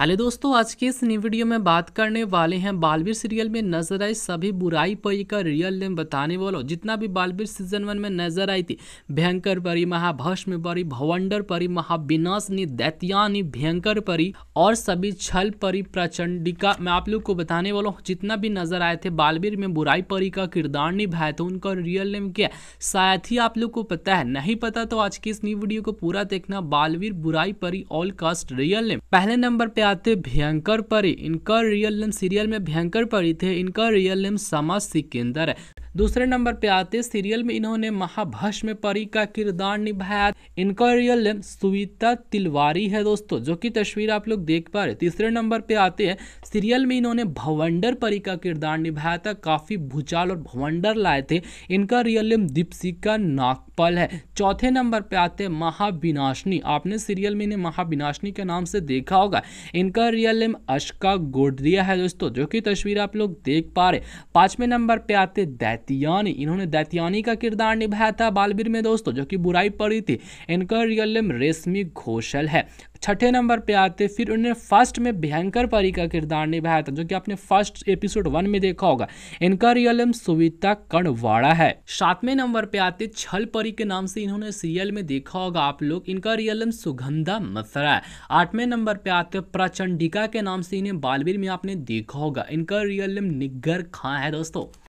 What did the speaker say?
hello दोस्तों आज के इस न्यू वीडियो में बात करने वाले हैं बालवीर सीरियल में नजर आई सभी बुराई परी का रियल नेम बताने वालों जितना भी बालवीर सीजन वन में नजर आई थी भयंकर परी महाभष्म परी भवंडर परी महाविनाशनी दैत्यानी भयंकर परी और सभी छल परी प्रचंडिका मैं आप लोग को बताने वाला हूँ जितना भी नजर आए थे बालवीर में बुराई परी का किरदार निभाया था उनका रियल नेम क्या शायद ही आप लोग को पता है नहीं पता तो आज की इस न्यू वीडियो को पूरा देखना बालवीर बुराई परी ऑल कास्ट रियल नेम पहले नंबर पे आते भयंकर परी इनका रियल नेम सीरियल में भयंकर परी थे इनका रियल नेम समा सिकंदर है दूसरे नंबर पे आते सीरियल में इन्होंने महाभष्म परी का किरदार निभाया इनका रियल नेम सुविता तिलवारी है दोस्तों जो कि तस्वीर आप लोग देख पा रहे तीसरे नंबर पे आते हैं सीरियल में इन्होंने भवंडर परी का किरदार निभाया था काफ़ी भूचाल और भवंडर लाए थे इनका रियल नेम दीपसिका नागपल है चौथे नंबर पे आते हैं महाविनाशनी आपने सीरियल में इन्हें महाविनाशनी के नाम से देखा होगा इनका रियल नेम अशका गोडरिया है दोस्तों जो कि तस्वीर आप लोग देख पा रहे पांचवें नंबर पे आते दैत दैत्यानी इन्होंने दैत्यानी का किरदार निभाया था बालवीर में दोस्तों जो कि बुराई पड़ी थी इनका रियल नेम रेशमी घोषल है छठे नंबर पे आते फिर उन्होंने फर्स्ट में भयंकर परी का किरदार निभाया था जो कि आपने फर्स्ट एपिसोड वन में देखा होगा इनका रियल नेम सुविता कणवाड़ा है सातवें नंबर पे आते छल परी के नाम से इन्होंने सीरियल में देखा होगा आप लोग इनका रियल नेम सुगंधा मसरा है आठवें नंबर पे आते प्रचंडिका के नाम से इन्हें बालवीर में आपने देखा होगा इनका रियल नेम निग्गर खां है दोस्तों